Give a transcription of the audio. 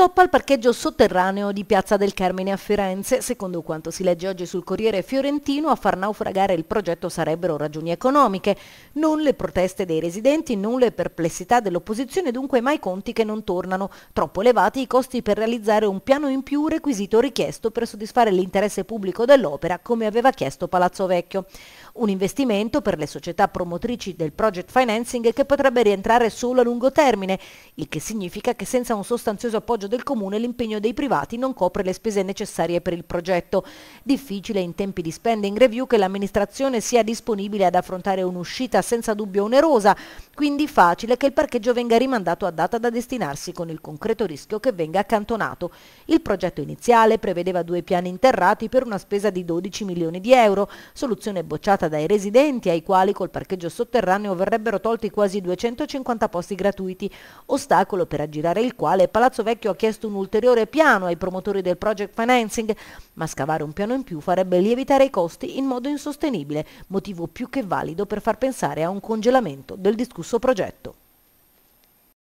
Stop al parcheggio sotterraneo di Piazza del Carmine a Firenze. Secondo quanto si legge oggi sul Corriere Fiorentino, a far naufragare il progetto sarebbero ragioni economiche, non le proteste dei residenti, non le perplessità dell'opposizione, dunque mai conti che non tornano. Troppo elevati i costi per realizzare un piano in più requisito richiesto per soddisfare l'interesse pubblico dell'opera, come aveva chiesto Palazzo Vecchio. Un investimento per le società promotrici del project financing che potrebbe rientrare solo a lungo termine, il che significa che senza un sostanzioso appoggio del comune l'impegno dei privati non copre le spese necessarie per il progetto. Difficile in tempi di spending review che l'amministrazione sia disponibile ad affrontare un'uscita senza dubbio onerosa, quindi facile che il parcheggio venga rimandato a data da destinarsi con il concreto rischio che venga accantonato. Il progetto iniziale prevedeva due piani interrati per una spesa di 12 milioni di euro, soluzione bocciata dai residenti ai quali col parcheggio sotterraneo verrebbero tolti quasi 250 posti gratuiti, ostacolo per aggirare il quale Palazzo Vecchio ha chiesto un ulteriore piano ai promotori del project financing, ma scavare un piano in più farebbe lievitare i costi in modo insostenibile, motivo più che valido per far pensare a un congelamento del discusso progetto.